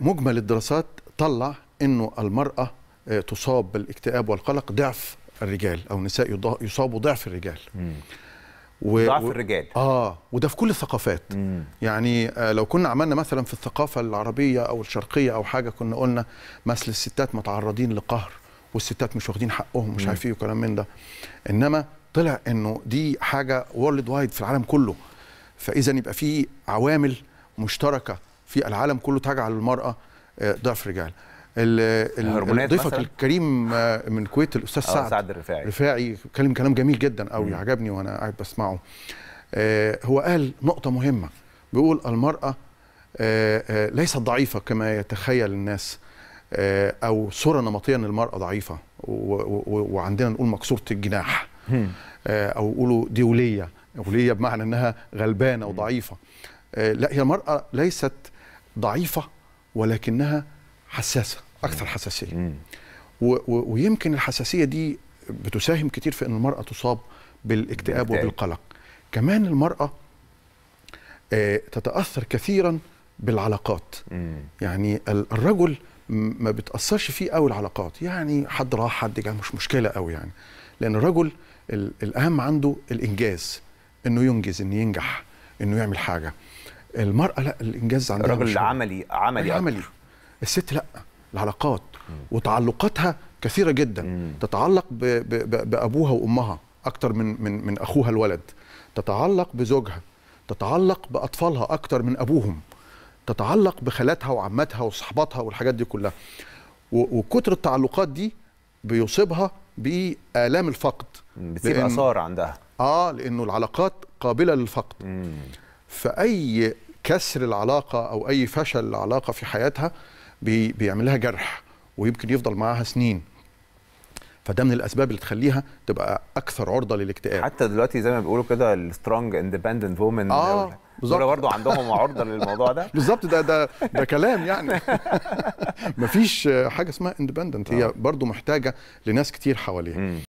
مجمل الدراسات طلع انه المراه آه، تصاب بالاكتئاب والقلق ضعف الرجال او النساء يصابوا ضعف الرجال و... ضعف الرجال اه وده في كل الثقافات مم. يعني آه لو كنا عملنا مثلا في الثقافه العربيه او الشرقيه او حاجه كنا قلنا مثل الستات متعرضين لقهر والستات مش واخدين حقهم مش عارفين إيه وكلام من ده انما طلع انه دي حاجه وورلد وايد في العالم كله فاذا يبقى في عوامل مشتركه في العالم كله تجعل المراه آه، ضعف رجال ضيفك الكريم آه، من الكويت الاستاذ آه، سعد سعد الرفاعي رفاعي كلم كلام جميل جدا قوي عجبني وانا قاعد بسمعه هو قال نقطه مهمه بيقول المراه ليست ضعيفه كما يتخيل الناس او صوره نمطيه ان المراه ضعيفه وعندنا نقول مكسوره الجناح او يقولوا ديوليه وليه وليه بمعنى انها غلبانه وضعيفه لا هي المراه ليست ضعيفه ولكنها حساسه اكثر حساسيه ويمكن الحساسيه دي بتساهم كتير في ان المراه تصاب بالاكتئاب وبالقلق كمان المراه آه، تتاثر كثيرا بالعلاقات يعني الرجل ما بتاثرش فيه قوي العلاقات يعني حد راح حد جه مش مشكله قوي يعني لان الرجل الاهم عنده الانجاز انه ينجز انه ينجح انه يعمل حاجه المراه لا الانجاز عندها الراجل عملي عملي عملي الست لا العلاقات وتعلقاتها كثيره جدا مم. تتعلق بابوها وامها اكتر من من من اخوها الولد تتعلق بزوجها تتعلق باطفالها اكتر من ابوهم تتعلق بخالاتها وعماتها وصحباتها والحاجات دي كلها وكثر التعلقات دي بيصيبها بالام الفقد بتسيب اثار عندها اه لانه العلاقات قابله للفقد مم. فاي كسر العلاقه او اي فشل العلاقه في حياتها بي جرح ويمكن يفضل معاها سنين فده من الاسباب اللي تخليها تبقى اكثر عرضه للاكتئاب حتى دلوقتي زي ما بيقولوا كده السترونج اندبندنت وومن اه بالظبط برضه عندهم عرضه للموضوع ده بالظبط ده ده ده كلام يعني مفيش حاجه اسمها اندبندنت هي آه. برضه محتاجه لناس كتير حواليها